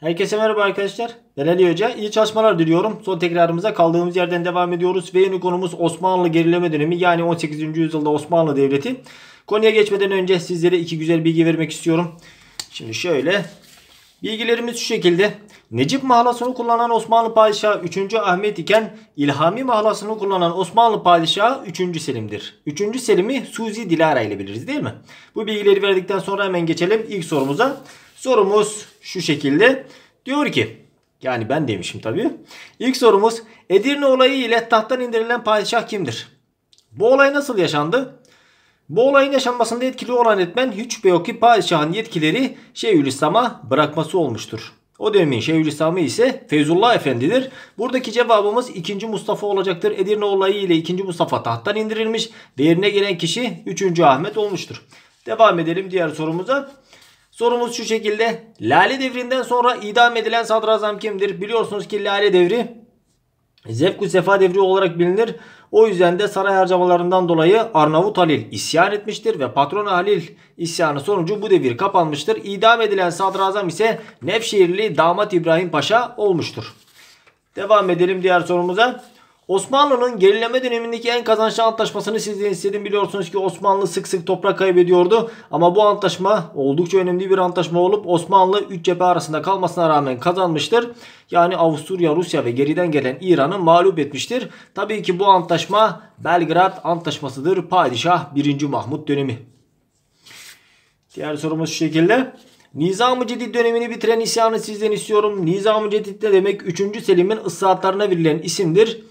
Herkese merhaba arkadaşlar. Ben Ali Hoca. İyi çalışmalar diliyorum. Son tekrarımıza kaldığımız yerden devam ediyoruz. Ve yeni konumuz Osmanlı gerileme dönemi. Yani 18. yüzyılda Osmanlı Devleti. Konuya geçmeden önce sizlere iki güzel bilgi vermek istiyorum. Şimdi şöyle. Bilgilerimiz şu şekilde. Necip mahlasını kullanan Osmanlı Padişahı 3. Ahmet iken İlhami mahlasını kullanan Osmanlı Padişahı 3. Selim'dir. 3. Selim'i Suzi Dilara ile biliriz değil mi? Bu bilgileri verdikten sonra hemen geçelim ilk sorumuza. Sorumuz şu şekilde. Diyor ki yani ben demişim tabii. İlk sorumuz Edirne olayı ile tahttan indirilen padişah kimdir? Bu olay nasıl yaşandı? Bu olayın yaşanmasında etkili olan etmen hiç ki padişahın yetkileri Şeyhülislam'a bırakması olmuştur. O dönemin Şeyhülislam'ı ise Feyzullah Efendidir. Buradaki cevabımız 2. Mustafa olacaktır. Edirne olayı ile 2. Mustafa tahttan indirilmiş ve yerine gelen kişi 3. Ahmet olmuştur. Devam edelim diğer sorumuza. Sorumuz şu şekilde. Lale devrinden sonra idam edilen sadrazam kimdir? Biliyorsunuz ki Lale devri Zevku Sefa devri olarak bilinir. O yüzden de saray harcamalarından dolayı Arnavut Halil isyan etmiştir ve patron Halil isyanı sonucu bu devir kapanmıştır. İdam edilen sadrazam ise Nevşehirli damat İbrahim Paşa olmuştur. Devam edelim diğer sorumuza. Osmanlı'nın gerileme dönemindeki en kazançlı antlaşmasını siz istedim biliyorsunuz ki Osmanlı sık sık toprak kaybediyordu. Ama bu antlaşma oldukça önemli bir antlaşma olup Osmanlı 3 cephe arasında kalmasına rağmen kazanmıştır. Yani Avusturya, Rusya ve geriden gelen İran'ı mağlup etmiştir. Tabii ki bu antlaşma Belgrad Antlaşması'dır. Padişah 1. Mahmut dönemi. Diğer sorumuz şu şekilde. Nizam-ı Cedid dönemini bitiren isyanı sizden istiyorum. Nizam-ı Cedid ne demek? 3. Selim'in ıslahatlarına verilen isimdir.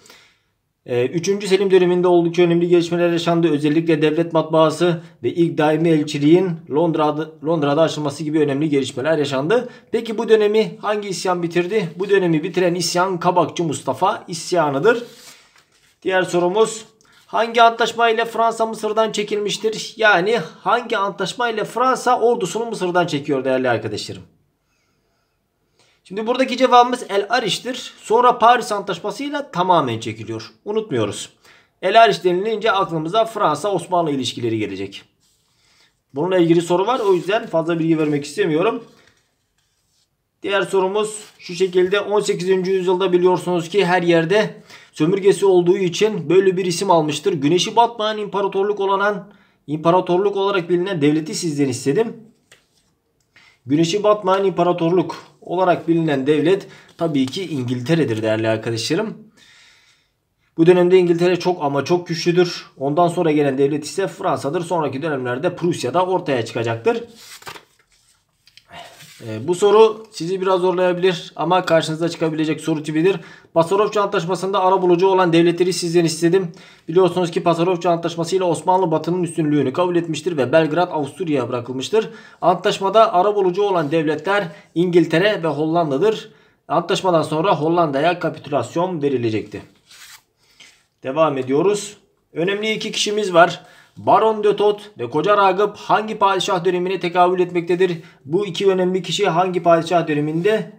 Ee, üçüncü Selim döneminde oldukça önemli gelişmeler yaşandı. Özellikle devlet matbaası ve ilk daimi elçiliğin Londra'da, Londra'da açılması gibi önemli gelişmeler yaşandı. Peki bu dönemi hangi isyan bitirdi? Bu dönemi bitiren isyan Kabakçı Mustafa isyanıdır. Diğer sorumuz hangi antlaşma ile Fransa Mısır'dan çekilmiştir? Yani hangi antlaşma ile Fransa ordusunu Mısır'dan çekiyor değerli arkadaşlarım? Şimdi buradaki cevabımız El Ariş'tir. Sonra Paris Antlaşması'yla tamamen çekiliyor. Unutmuyoruz. El Ariş denilince aklımıza Fransa-Osmanlı ilişkileri gelecek. Bununla ilgili soru var. O yüzden fazla bilgi vermek istemiyorum. Diğer sorumuz şu şekilde 18. yüzyılda biliyorsunuz ki her yerde sömürgesi olduğu için böyle bir isim almıştır. Güneşi batmayan imparatorluk olanan imparatorluk olarak bilinen devleti sizden istedim. Güneşi batmayan imparatorluk olarak bilinen devlet tabii ki İngiltere'dir değerli arkadaşlarım. Bu dönemde İngiltere çok ama çok güçlüdür. Ondan sonra gelen devlet ise Fransa'dır. Sonraki dönemlerde Prusya'da ortaya çıkacaktır. E, bu soru sizi biraz zorlayabilir ama karşınıza çıkabilecek soru tipidir. Pasarofçu Antlaşması'nda ara bulucu olan devletleri sizden istedim. Biliyorsunuz ki Pasarofçu Antlaşması ile Osmanlı Batı'nın üstünlüğünü kabul etmiştir ve Belgrad Avusturya'ya bırakılmıştır. Antlaşmada ara bulucu olan devletler İngiltere ve Hollanda'dır. Antlaşmadan sonra Hollanda'ya kapitülasyon verilecekti. Devam ediyoruz. Önemli iki kişimiz var. Baron de Tot ve Koca Ragıp hangi padişah dönemine tekabül etmektedir? Bu iki önemli kişi hangi padişah döneminde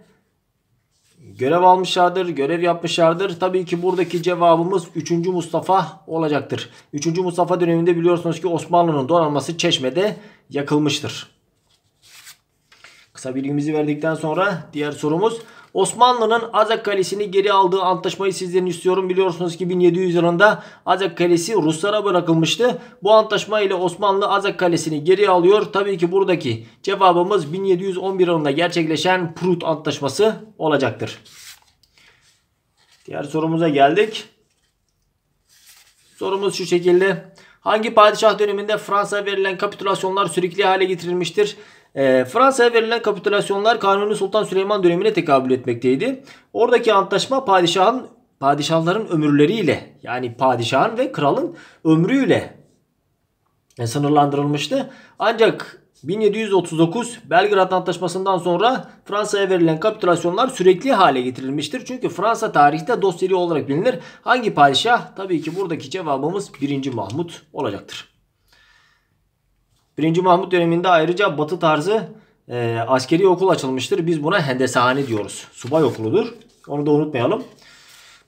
görev almışlardır, görev yapmışlardır. Tabii ki buradaki cevabımız 3. Mustafa olacaktır. 3. Mustafa döneminde biliyorsunuz ki Osmanlı'nın donanması Çeşme'de yakılmıştır. Kısa bilgimizi verdikten sonra diğer sorumuz Osmanlı'nın Azak Kalesi'ni geri aldığı antlaşmayı sizden istiyorum. Biliyorsunuz ki 1700 yılında Azak Kalesi Ruslara bırakılmıştı. Bu antlaşma ile Osmanlı Azak Kalesi'ni geri alıyor. Tabii ki buradaki cevabımız 1711 yılında gerçekleşen Prut Antlaşması olacaktır. Diğer sorumuza geldik. Sorumuz şu şekilde. Hangi padişah döneminde Fransa'ya verilen kapitülasyonlar sürekli hale getirilmiştir? E, Fransa'ya verilen kapitülasyonlar Kanuni Sultan Süleyman dönemine tekabül etmekteydi. Oradaki antlaşma padişahın padişahların ömürleriyle yani padişahın ve kralın ömrüyle e, sınırlandırılmıştı. Ancak 1739 Belgrad Antlaşması'ndan sonra Fransa'ya verilen kapitülasyonlar sürekli hale getirilmiştir. Çünkü Fransa tarihte dosyeli olarak bilinir. Hangi padişah? Tabii ki buradaki cevabımız 1. Mahmut olacaktır. 1. Mahmut döneminde ayrıca batı tarzı e, askeri okul açılmıştır. Biz buna hendesehane diyoruz. Subay okuludur. Onu da unutmayalım.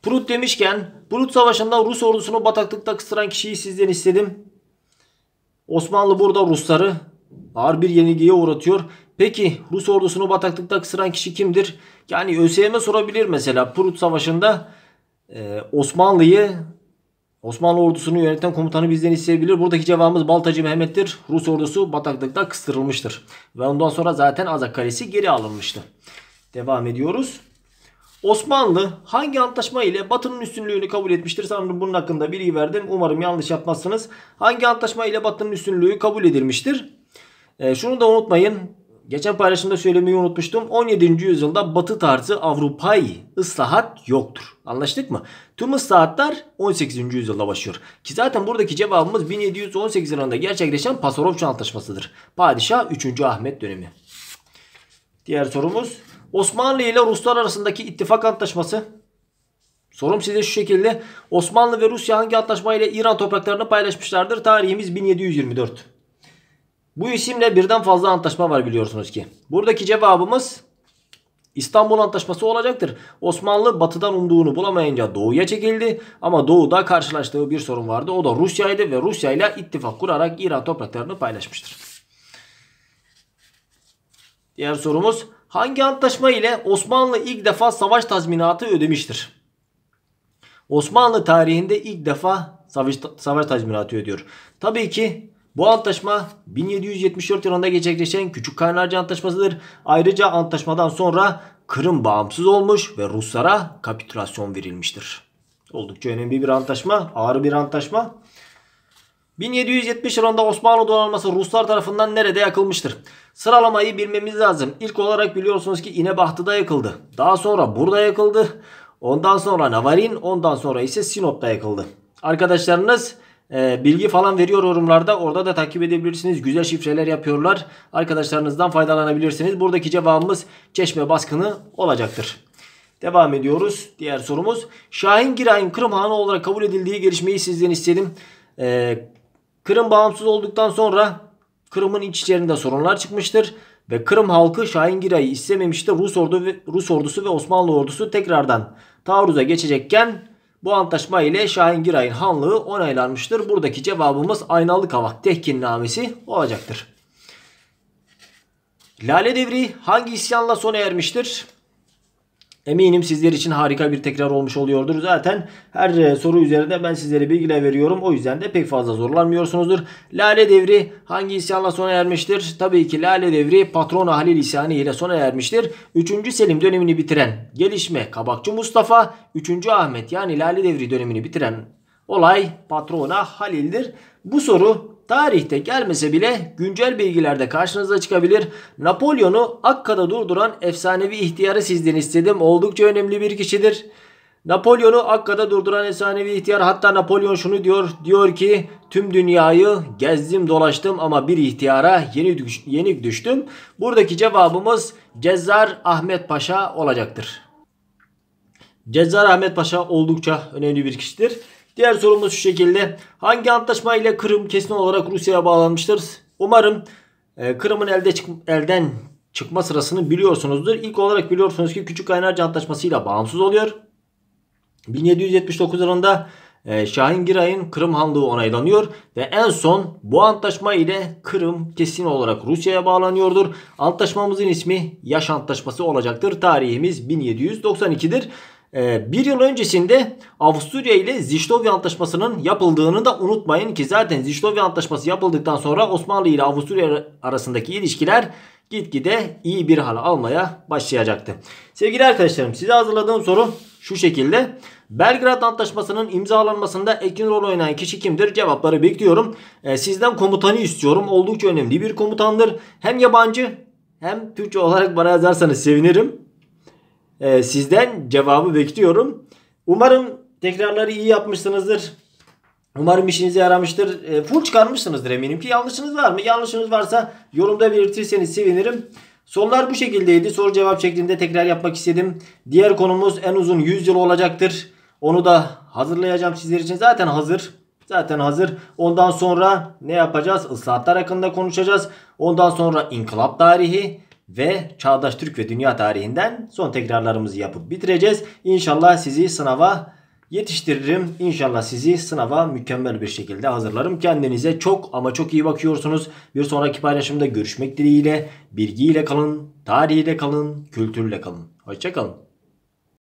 Prut demişken Prut Savaşı'nda Rus ordusunu bataklıkta kıstıran kişiyi sizden istedim. Osmanlı burada Rusları Ağır bir yenilgiye uğratıyor. Peki Rus ordusunu bataklıkta kısıran kişi kimdir? Yani ÖSYM sorabilir mesela Prut Savaşı'nda e, Osmanlı'yı Osmanlı ordusunu yöneten komutanı bizden isteyebilir. Buradaki cevabımız Baltacı Mehmet'tir. Rus ordusu bataklıkta kıstırılmıştır. Ve ondan sonra zaten Azak Kalesi geri alınmıştı. Devam ediyoruz. Osmanlı hangi antlaşma ile Batı'nın üstünlüğünü kabul etmiştir? Sanırım bunun hakkında bilgi verdim. Umarım yanlış yapmazsınız. Hangi antlaşma ile Batı'nın üstünlüğü kabul edilmiştir? E, şunu da unutmayın. Geçen paylaşımda söylemeyi unutmuştum. 17. yüzyılda batı tarzı Avrupa'yı ıslahat yoktur. Anlaştık mı? Tüm ıslahatlar 18. yüzyılda başlıyor. Ki zaten buradaki cevabımız 1718 yılında gerçekleşen Pasarofçu Antlaşması'dır. Padişah 3. Ahmet dönemi. Diğer sorumuz. Osmanlı ile Ruslar arasındaki ittifak antlaşması. Sorum size şu şekilde. Osmanlı ve Rusya hangi antlaşmayla İran topraklarını paylaşmışlardır? Tarihimiz 1724. Bu isimle birden fazla antlaşma var biliyorsunuz ki. Buradaki cevabımız İstanbul Antlaşması olacaktır. Osmanlı batıdan umduğunu bulamayınca doğuya çekildi ama doğuda karşılaştığı bir sorun vardı. O da Rusya'ydı ve Rusya ile ittifak kurarak İran topraklarını paylaşmıştır. Diğer sorumuz hangi antlaşma ile Osmanlı ilk defa savaş tazminatı ödemiştir? Osmanlı tarihinde ilk defa savaş, savaş tazminatı ödüyor. Tabii ki bu antlaşma 1774 yılında gerçekleşen Küçük Kaynarca Antlaşması'dır. Ayrıca antlaşmadan sonra Kırım bağımsız olmuş ve Ruslara kapitülasyon verilmiştir. Oldukça önemli bir antlaşma, ağır bir antlaşma. 1770 yılında Osmanlı donanması Ruslar tarafından nerede yakılmıştır? Sıralamayı bilmemiz lazım. İlk olarak biliyorsunuz ki İnebahtı'da yakıldı. Daha sonra burada yakıldı. Ondan sonra Navarin, ondan sonra ise Sinop'ta yakıldı. Arkadaşlarınız ee, bilgi falan veriyor yorumlarda. Orada da takip edebilirsiniz. Güzel şifreler yapıyorlar. Arkadaşlarınızdan faydalanabilirsiniz. Buradaki cevabımız çeşme baskını olacaktır. Devam ediyoruz. Diğer sorumuz. Şahin Giray'ın Kırım Hanı olarak kabul edildiği gelişmeyi sizden istedim. E, Kırım bağımsız olduktan sonra Kırım'ın iç içlerinde sorunlar çıkmıştır ve Kırım halkı Şahin Giray'ı istememişti. Rus, ordu ve, Rus ordusu ve Osmanlı ordusu tekrardan taarruza geçecekken bu antlaşma ile Şahin Giray'ın hanlığı onaylanmıştır. Buradaki cevabımız Aynalı Kavak Tehkinnamesi olacaktır. Lale Devri hangi isyanla sona ermiştir? Eminim sizler için harika bir tekrar olmuş oluyordur. Zaten her e, soru üzerinde ben sizlere bilgiler veriyorum. O yüzden de pek fazla zorlanmıyorsunuzdur. Lale Devri hangi isyanla sona ermiştir? Tabii ki Lale Devri patron Halil isyanı ile sona ermiştir. 3. Selim dönemini bitiren gelişme Kabakçı Mustafa, 3. Ahmet yani Lale Devri dönemini bitiren olay patrona Halil'dir. Bu soru tarihte gelmese bile güncel bilgilerde karşınıza çıkabilir. Napolyon'u Akka'da durduran efsanevi ihtiyarı sizden istedim. Oldukça önemli bir kişidir. Napolyon'u Akka'da durduran efsanevi ihtiyar hatta Napolyon şunu diyor. Diyor ki tüm dünyayı gezdim dolaştım ama bir ihtiyara yeni, düş yenik düştüm. Buradaki cevabımız Cezar Ahmet Paşa olacaktır. Cezar Ahmet Paşa oldukça önemli bir kişidir. Diğer sorumuz şu şekilde. Hangi antlaşma ile Kırım kesin olarak Rusya'ya bağlanmıştır? Umarım e, Kırım'ın elde çık elden çıkma sırasını biliyorsunuzdur. İlk olarak biliyorsunuz ki Küçük Kaynarca Antlaşması ile bağımsız oluyor. 1779 yılında e, Şahin Giray'ın Kırım Hanlığı onaylanıyor ve en son bu antlaşma ile Kırım kesin olarak Rusya'ya bağlanıyordur. Antlaşmamızın ismi Yaş Antlaşması olacaktır. Tarihimiz 1792'dir. Ee, bir yıl öncesinde Avusturya ile Ziştovya Antlaşması'nın yapıldığını da unutmayın ki zaten Ziştovya Antlaşması yapıldıktan sonra Osmanlı ile Avusturya arasındaki ilişkiler gitgide iyi bir hal almaya başlayacaktı. Sevgili arkadaşlarım size hazırladığım soru şu şekilde. Belgrad Antlaşması'nın imzalanmasında ekin rol oynayan kişi kimdir? Cevapları bekliyorum. Ee, sizden komutanı istiyorum. Oldukça önemli bir komutandır. Hem yabancı hem Türkçe olarak bana yazarsanız sevinirim. E, sizden cevabı bekliyorum. Umarım tekrarları iyi yapmışsınızdır. Umarım işinize yaramıştır. E, full çıkarmışsınızdır eminim ki. Yanlışınız var mı? Yanlışınız varsa yorumda belirtirseniz sevinirim. Sorular bu şekildeydi. Soru cevap şeklinde tekrar yapmak istedim. Diğer konumuz en uzun 100 yıl olacaktır. Onu da hazırlayacağım sizler için. Zaten hazır. Zaten hazır. Ondan sonra ne yapacağız? Islahatlar hakkında konuşacağız. Ondan sonra inkılap tarihi ve Çağdaş Türk ve Dünya tarihinden son tekrarlarımızı yapıp bitireceğiz. İnşallah sizi sınava yetiştiririm. İnşallah sizi sınava mükemmel bir şekilde hazırlarım. Kendinize çok ama çok iyi bakıyorsunuz. Bir sonraki paylaşımda görüşmek dileğiyle. Bilgiyle kalın, tarihiyle kalın, kültürle kalın. Hoşçakalın.